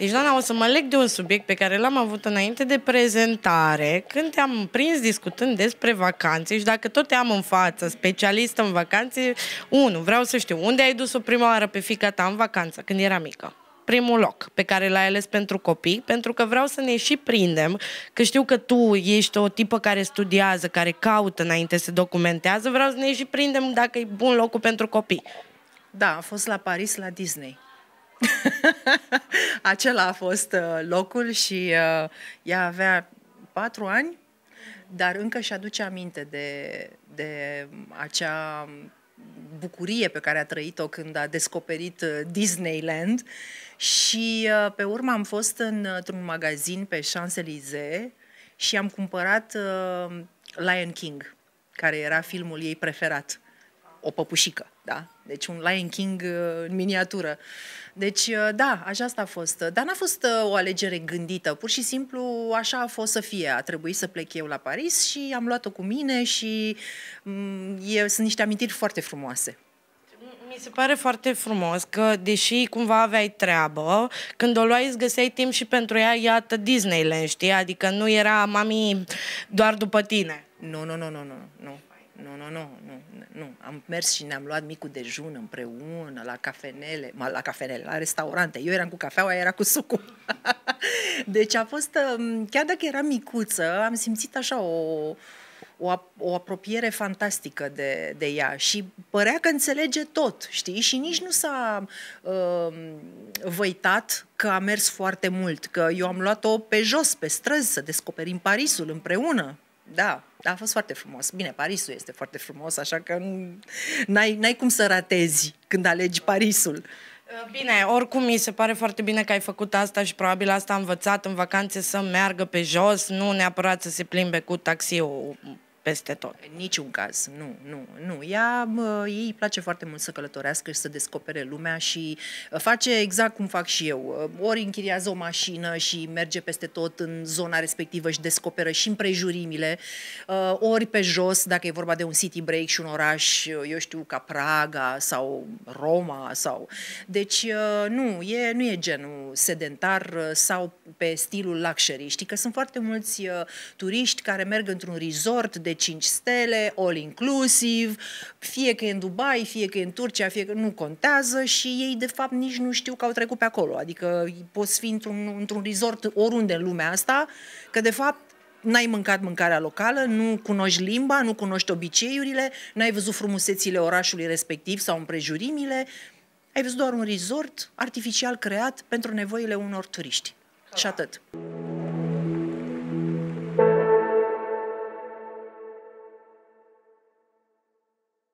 Deci, Dana, o să mă leg de un subiect pe care l-am avut înainte de prezentare, când te-am prins discutând despre vacanțe și dacă tot te-am în față, specialist în vacanțe, unu, vreau să știu, unde ai dus-o prima oară pe fica ta în vacanță, când era mică? primul loc pe care l-ai ales pentru copii, pentru că vreau să ne și prindem, că știu că tu ești o tipă care studiază, care caută înainte să documentează, vreau să ne și prindem dacă e bun locul pentru copii. Da, a fost la Paris, la Disney. acela a fost uh, locul și uh, ea avea patru ani, dar încă și aduce aminte de, de acea bucurie pe care a trăit-o când a descoperit uh, Disneyland și pe urmă am fost într-un magazin pe Champs-Élysées și am cumpărat Lion King, care era filmul ei preferat o păpușică, da? Deci un Lion King uh, în miniatură. Deci, uh, da, așa asta a fost. Dar n-a fost uh, o alegere gândită, pur și simplu așa a fost să fie. A trebuit să plec eu la Paris și am luat-o cu mine și mm, e, sunt niște amintiri foarte frumoase. Mi se pare foarte frumos că, deși cumva aveai treabă, când o luai îți găseai timp și pentru ea, iată, Disneyland, știi? Adică nu era, mami, doar după tine. Nu, nu, nu, nu, nu, nu nu, nu, nu, nu, nu. Am mers și ne-am luat micul dejun împreună, la cafenele, la cafenele, la restaurante. Eu eram cu cafeaua, era cu sucul. deci a fost, um, chiar dacă era micuță, am simțit așa o, o, o apropiere fantastică de, de ea și părea că înțelege tot, știi? Și nici nu s-a uh, văitat că a mers foarte mult, că eu am luat-o pe jos, pe străzi, să descoperim Parisul împreună, da, a fost foarte frumos. Bine, Parisul este foarte frumos, așa că n-ai, n-ai cum să ratezi când alegi Parisul. Uh, bine, oricum mi se pare foarte bine că ai făcut asta și probabil asta am învățat în vacanțe să meargă pe jos, nu neapărat să se plimbe cu taxiul peste tot. În niciun caz, nu, nu, nu. Ea, ei îi place foarte mult să călătorească și să descopere lumea și uh, face exact cum fac și eu. Uh, ori închiriază o mașină și merge peste tot în zona respectivă și descoperă și împrejurimile, uh, ori pe jos, dacă e vorba de un city break și un oraș, eu știu, ca Praga sau Roma sau... Deci, nu, e, nu e genul sedentar sau pe stilul luxury. Știi că sunt foarte mulți turiști care merg într-un resort de deci, 5 stele, all inclusive, fie că e în Dubai, fie că e în Turcia, fie că nu contează și ei de fapt nici nu știu că au trecut pe acolo. Adică poți fi într-un, într-un resort oriunde în lumea asta, că de fapt n-ai mâncat mâncarea locală, nu cunoști limba, nu cunoști obiceiurile, n-ai văzut frumusețile orașului respectiv sau împrejurimile, ai văzut doar un resort artificial creat pentru nevoile unor turiști. Și atât.